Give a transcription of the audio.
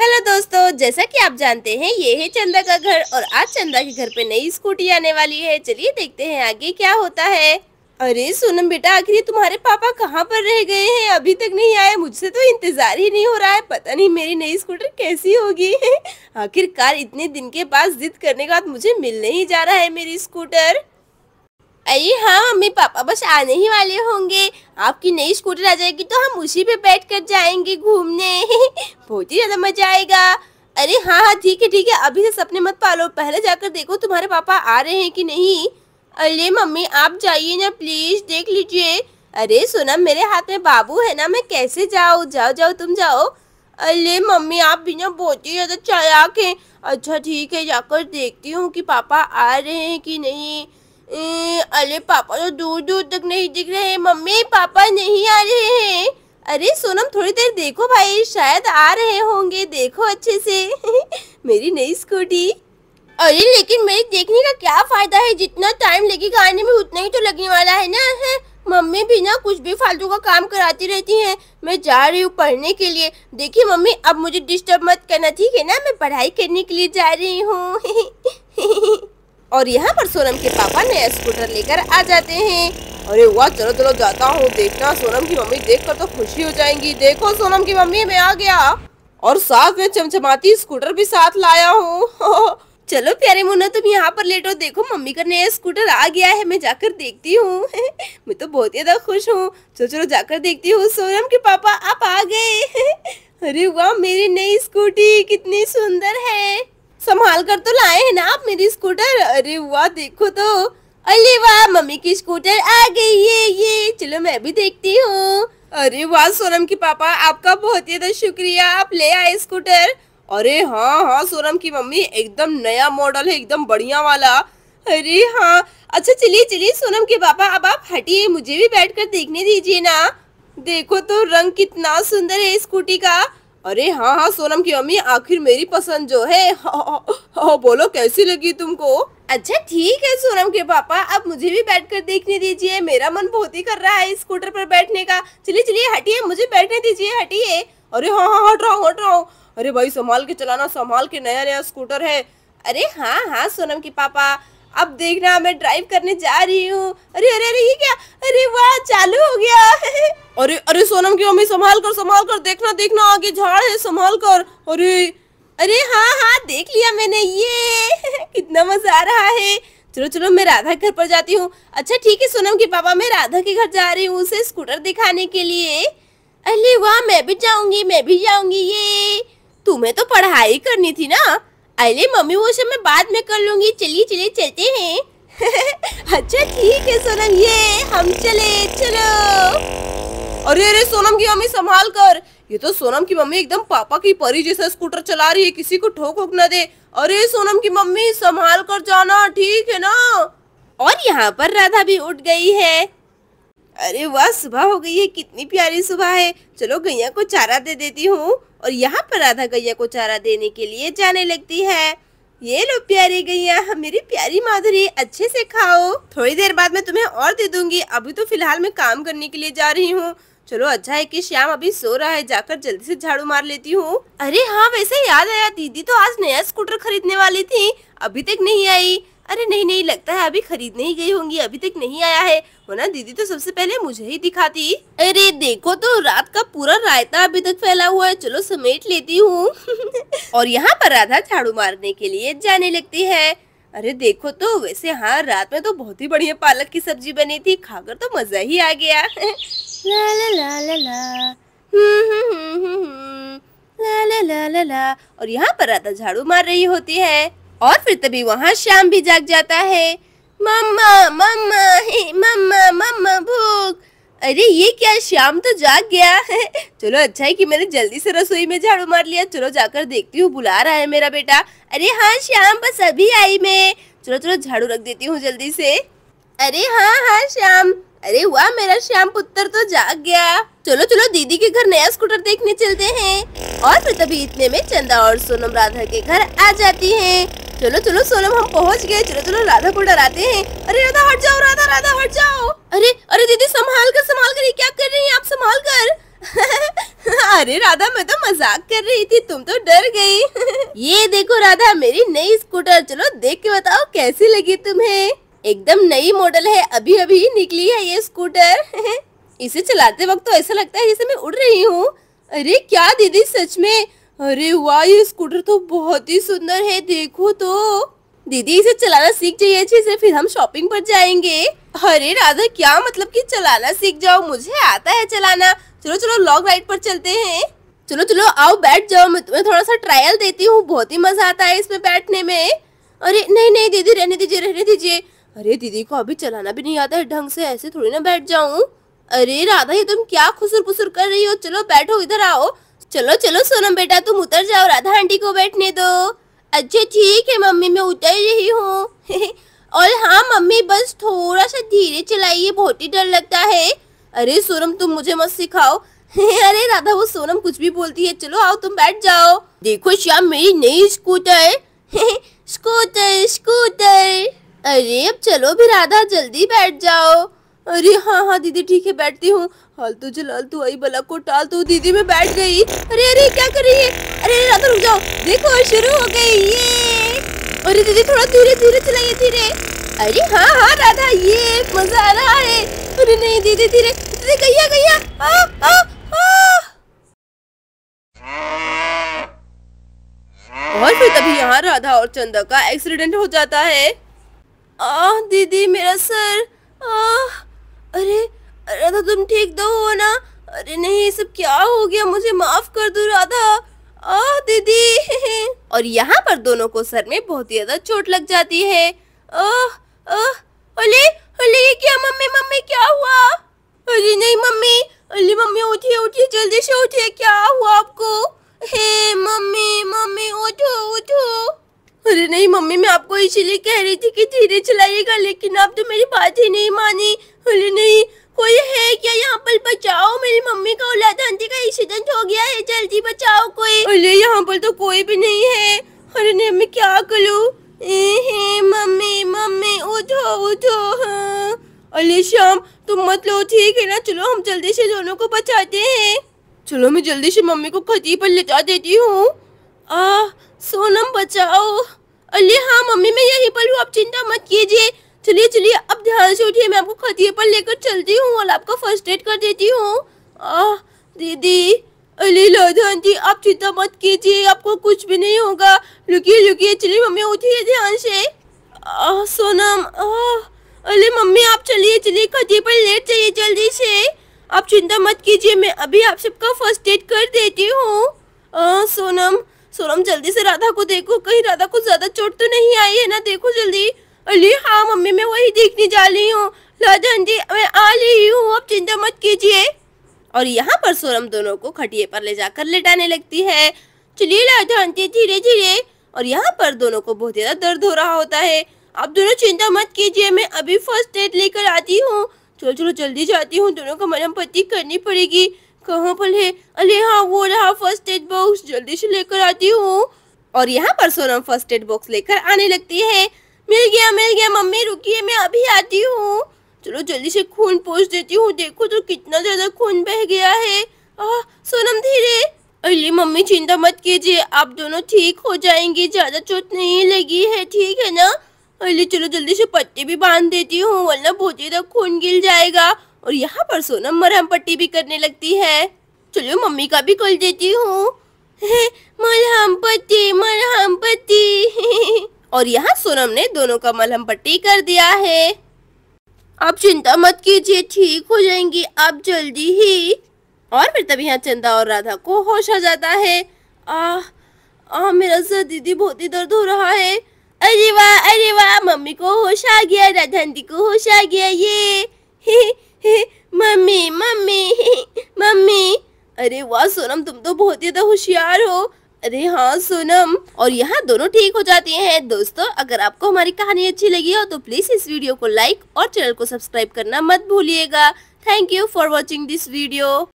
Hello दोस्तों जैसा कि आप जानते हैं ये है चंदा का घर और आज चंदा के घर पे नई स्कूटी आने वाली है चलिए देखते हैं आगे क्या होता है अरे सोनम बेटा आखिर तुम्हारे पापा कहाँ पर रह गए हैं अभी तक नहीं आए मुझसे तो इंतजार ही नहीं हो रहा है पता नहीं मेरी नई स्कूटर कैसी होगी आखिरकार इतने दिन के बाद जिद करने के बाद मुझे मिलने ही जा रहा है मेरी स्कूटर अरे हाँ मम्मी पापा बस आने ही वाले होंगे आपकी नई स्कूटर आ जाएगी तो हम उसी पे बैठ कर जाएंगे घूमने बहुत ही ज़्यादा मजा आएगा अरे हाँ हाँ ठीक है ठीक है अभी से सपने मत पालो पहले जाकर देखो तुम्हारे पापा आ रहे हैं कि नहीं अरे मम्मी आप जाइए ना प्लीज़ देख लीजिए अरे सोना मेरे हाथ में बाबू है ना मैं कैसे जाऊँ जाओ जाओ तुम जाओ अरे मम्मी आप भी ना बहुत ही ज़्यादा चालाक हैं अच्छा ठीक है जाकर देखती हूँ कि पापा आ रहे हैं कि नहीं ए, अरे पापा तो दूर दूर तक नहीं दिख रहे हैं मम्मी पापा नहीं आ रहे हैं अरे सोनम थोड़ी देर देखो भाई शायद आ रहे होंगे देखो अच्छे से मेरी नई स्कूटी अरे लेकिन मेरे देखने का क्या फायदा है जितना टाइम लगेगा आने में उतना ही तो लगने वाला है ना है? मम्मी भी ना कुछ भी फालतू का काम कराती रहती हैं मैं जा रही हूँ पढ़ने के लिए देखिए मम्मी अब मुझे डिस्टर्ब मत करना ठीक है ना मैं पढ़ाई करने के लिए जा रही हूँ और यहाँ पर सोनम के पापा नया स्कूटर लेकर आ जाते हैं अरे वाह चलो चलो जाता हूँ देखना सोनम की मम्मी देखकर तो खुशी हो जाएंगी देखो सोनम की मम्मी मैं आ गया और साथ में चमचमाती स्कूटर भी साथ लाया हूँ चलो प्यारे मुन्ना तुम यहाँ पर लेटो देखो मम्मी का नया स्कूटर आ गया है मैं जाकर देखती हूँ मैं तो बहुत ज्यादा खुश हूँ चलो चलो जाकर देखती हूँ सोनम के पापा आप आ गए अरे वाह मेरी नई स्कूटी कितनी सुंदर है संभाल कर तो लाए हैं ना आप मेरी स्कूटर अरे वाह देखो तो अरे वाह मम्मी की स्कूटर आ गई है ये चलो मैं भी देखती हूँ अरे वाह सोनम की पापा आपका बहुत ही ज्यादा शुक्रिया आप ले आए स्कूटर अरे हाँ हाँ सोनम की मम्मी एकदम नया मॉडल है एकदम बढ़िया वाला अरे हाँ अच्छा चलिए चलिए सोनम के पापा अब आप हटिए मुझे भी बैठकर देखने दीजिए ना देखो तो रंग कितना सुंदर है स्कूटी का अरे हाँ हाँ सोनम की मम्मी आखिर मेरी पसंद जो है हा, हा, हा, बोलो कैसी लगी तुमको अच्छा ठीक है सोनम के पापा अब मुझे भी बैठ कर देखने दीजिए मेरा मन बहुत ही कर रहा है स्कूटर पर बैठने का चलिए चलिए हटिए मुझे बैठने दीजिए हटिए अरे हाँ हाँ हट रहा हूँ हट रहा हूँ अरे भाई संभाल के चलाना संभाल के नया नया स्कूटर है अरे हाँ हाँ सोनम के पापा अब देखना मैं ड्राइव करने जा रही हूँ अरे अरे अरे ये क्या अरे वाह चालू हो गया अरे अरे सोनम की मम्मी संभाल कर संभाल कर देखना देखना आगे झाड़ है संभाल कर अरे अरे हाँ हाँ देख लिया मैंने ये कितना मजा आ रहा है चलो चलो मैं राधा के घर पर जाती हूँ अच्छा ठीक है सोनम के पापा मैं राधा के घर जा रही हूँ उसे स्कूटर दिखाने के लिए अरे वाह मैं भी जाऊंगी मैं भी जाऊंगी ये तुम्हें तो पढ़ाई करनी थी ना अरे मम्मी वो सब मैं बाद में कर लूंगी चलिए चलिए चलते हैं अच्छा ठीक है सोनम ये हम चले चलो अरे अरे सोनम की मम्मी संभाल कर ये तो सोनम की मम्मी एकदम पापा की परी जैसा स्कूटर चला रही है किसी को ठोक ठोक ना दे अरे सोनम की मम्मी संभाल कर जाना ठीक है ना और यहाँ पर राधा भी उठ गई है अरे वाह सुबह हो गई है कितनी प्यारी सुबह है चलो गैया को चारा दे देती हूँ और यहाँ पर राधा गैया को चारा देने के लिए जाने लगती है ये लो प्यारी गैया मेरी प्यारी माधुरी अच्छे से खाओ थोड़ी देर बाद मैं तुम्हें और दे दूंगी अभी तो फिलहाल मैं काम करने के लिए जा रही हूँ चलो अच्छा है कि श्याम अभी सो रहा है जाकर जल्दी से झाड़ू मार लेती हूँ अरे हाँ वैसे याद आया दीदी तो आज नया स्कूटर खरीदने वाली थी अभी तक नहीं आई अरे नहीं नहीं लगता है अभी खरीदने ही गई होंगी अभी तक नहीं आया है ना दीदी तो सबसे पहले मुझे ही दिखाती अरे देखो तो रात का पूरा रायता अभी तक फैला हुआ है चलो समेट लेती हूँ और यहाँ पर राधा झाड़ू मारने के लिए जाने लगती है अरे देखो तो वैसे हाँ रात में तो बहुत ही बढ़िया पालक की सब्जी बनी थी खाकर तो मजा ही आ गया ला ला ला ला ला हम्म, हम्म, हम्म, ला ला ला ला ला और यहाँ पर राधा झाड़ू मार रही होती है और फिर तभी वहाँ शाम भी जाग जाता है मम्मा मम्मा हे मम्मा मम्मा भूख अरे ये क्या शाम तो जाग गया है चलो अच्छा है कि मैंने जल्दी से रसोई में झाड़ू मार लिया चलो जाकर देखती हूँ बुला रहा है मेरा बेटा अरे हाँ श्याम बस अभी आई मैं चलो चलो झाड़ू रख देती हूँ जल्दी से अरे हाँ हाँ श्याम अरे वाह मेरा श्याम पुत्र तो जाग गया चलो चलो दीदी के घर नया स्कूटर देखने चलते हैं और फिर तभी इतने में चंदा और सोनम राधा के घर आ जाती हैं चलो चलो सोनम हम पहुंच गए चलो चलो राधा को डराते हैं अरे राधा हट जाओ राधा राधा हट जाओ अरे अरे दीदी संभाल कर संभाल कर ये क्या कर रही है आप संभाल कर अरे राधा मैं तो मजाक कर रही थी तुम तो डर गई ये देखो राधा मेरी नई स्कूटर चलो देख के बताओ कैसी लगी तुम्हें एकदम नई मॉडल है अभी अभी निकली है ये स्कूटर इसे चलाते वक्त तो ऐसा लगता है जैसे मैं उड़ रही हूँ अरे क्या दीदी सच में अरे वाह ये स्कूटर तो बहुत ही सुंदर है देखो तो दीदी इसे चलाना सीख जाइए अच्छे से फिर हम शॉपिंग पर जाएंगे अरे राधा क्या मतलब कि चलाना सीख जाओ मुझे आता है चलाना चलो चलो लॉन्ग राइड पर चलते हैं चलो चलो आओ बैठ जाओ मैं तुम्हें थोड़ा सा ट्रायल देती हूँ बहुत ही मजा आता है इसमें बैठने में अरे नहीं नहीं दीदी रहने दीजिए रहने दीजिए अरे दीदी को अभी चलाना भी नहीं आता है ढंग से ऐसे थोड़ी ना बैठ जाऊँ अरे राधा ये तुम क्या खुसुर कर रही हो चलो बैठो इधर आओ चलो चलो सोनम बेटा तुम उतर जाओ राधा आंटी को बैठने दो अच्छा ठीक है मम्मी मैं उतर रही हूँ और हाँ मम्मी बस थोड़ा सा धीरे चलाइए बहुत ही डर लगता है अरे सोनम तुम मुझे मत सिखाओ अरे राधा वो सोनम कुछ भी बोलती है चलो आओ तुम बैठ जाओ देखो श्याम मेरी नई स्कूटर स्कूटर स्कूटर अरे अब चलो भी राधा जल्दी बैठ जाओ अरे हाँ हाँ दीदी ठीक है बैठती हूँ हाल तो जलाल तू आई बला को टाल तू तो दीदी मैं बैठ गई अरे अरे क्या कर रही है अरे राधा रुक जाओ देखो शुरू हो गई ये अरे दीदी थोड़ा धीरे धीरे चलाइए धीरे अरे हाँ हाँ राधा ये मजा आ रहा है अरे नहीं दीदी धीरे दीदी गैया गैया और फिर तभी यहाँ राधा और चंदा का एक्सीडेंट हो जाता है आ, दीदी मेरा सर आ, अरे राधा तो तुम ठीक तो हो ना अरे नहीं सब क्या हो गया मुझे माफ कर दो राधा आ दीदी और यहाँ पर दोनों को सर में बहुत ज्यादा चोट लग जाती है ओह ओह अले अले क्या मम्मी मम्मी क्या हुआ अरे नहीं मम्मी अरे मम्मी उठिए उठिए जल्दी से उठिए क्या हुआ आपको हे मम्मी मम्मी उठो उठो अरे नहीं मम्मी मैं आपको इसीलिए कह रही थी कि धीरे चलाइएगा लेकिन आप तो मेरी बात ही नहीं मानी अरे नहीं कोई है क्या यहाँ पर बचाओ मेरी मम्मी का औलाद आंटी का एक्सीडेंट हो गया है जल्दी बचाओ कोई अरे यहाँ पर तो कोई भी नहीं है अरे नहीं मैं क्या करूँ मम्मी मम्मी उठो उठो हाँ अरे श्याम तुम मत लो ठीक है ना चलो हम जल्दी से दोनों को बचाते हैं चलो मैं जल्दी से मम्मी को खती पर जा देती हूँ आ सोनम बचाओ अरे हाँ मम्मी मैं यहीं पर हूँ आप चिंता मत कीजिए चलिए चलिए अब ध्यान से उठिए मैं आपको खतिए पर लेकर चलती हूँ और आपको फर्स्ट एड कर देती हूँ दीदी अरे लोधन जी आप चिंता मत कीजिए आपको कुछ भी नहीं होगा रुकिए रुकिए चलिए मम्मी उठिए ध्यान से आ, सोनम अरे मम्मी आप चलिए चलिए खतिए पर लेट जाइए जल्दी से आप चिंता मत कीजिए मैं अभी आप सबका फर्स्ट एड कर देती हूँ सोनम सोनम जल्दी से राधा को देखो कहीं राधा को ज्यादा चोट तो नहीं आई है ना देखो जल्दी अली हाँ मम्मी मैं वही देखने जा रही हूँ राजा जी मैं आ रही हूँ आप चिंता मत कीजिए और यहाँ पर सोनम दोनों को खटिए पर ले जाकर लेटाने लगती है चलिए राजा जी धीरे धीरे और यहाँ पर दोनों को बहुत ज्यादा दर्द हो रहा होता है आप दोनों चिंता मत कीजिए मैं अभी फर्स्ट एड लेकर आती हूँ चलो चलो जल्दी जाती हूँ दोनों का मरम पट्टी करनी पड़ेगी कहाँ पर है अरे हाँ वो रहा फर्स्ट एड बॉक्स जल्दी से लेकर आती हूँ और यहाँ पर सोनम फर्स्ट एड बॉक्स लेकर आने लगती है मिल गया मिल गया मम्मी रुकिए मैं अभी आती हूँ चलो जल्दी से खून पोष देती हूँ देखो तो कितना ज्यादा खून बह गया है आ, सोनम धीरे अरे मम्मी चिंता मत कीजिए आप दोनों ठीक हो जाएंगे ज्यादा चोट नहीं लगी है ठीक है ना अरे चलो जल्दी से पट्टी भी बांध देती हूँ वरना बहुत ज्यादा खून गिर जाएगा और यहाँ पर सोनम मरहम पट्टी भी करने लगती है चलो मम्मी का भी खोल देती हूँ मलहम पट्टी मलहम पट्टी और यहाँ सोनम ने दोनों का मलहम पट्टी कर दिया है आप चिंता मत कीजिए ठीक हो जाएंगी आप जल्दी ही और फिर तभी यहाँ चंदा और राधा को होश आ जाता है आ, आ मेरा सर दीदी बहुत ही दर्द हो रहा है अरे वाह अरे वाह मम्मी को होश आ गया राधा को होश आ गया ये अरे वाह सोनम तुम तो बहुत ज्यादा होशियार हो अरे हाँ सोनम और यहाँ दोनों ठीक हो जाते हैं दोस्तों अगर आपको हमारी कहानी अच्छी लगी हो तो प्लीज इस वीडियो को लाइक और चैनल को सब्सक्राइब करना मत भूलिएगा thank you for watching this video